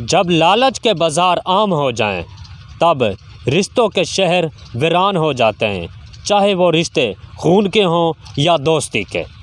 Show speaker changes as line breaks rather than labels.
जब लालच के बाज़ार आम हो जाएं, तब रिश्तों के शहर वीरान हो जाते हैं चाहे वो रिश्ते खून के हों या दोस्ती के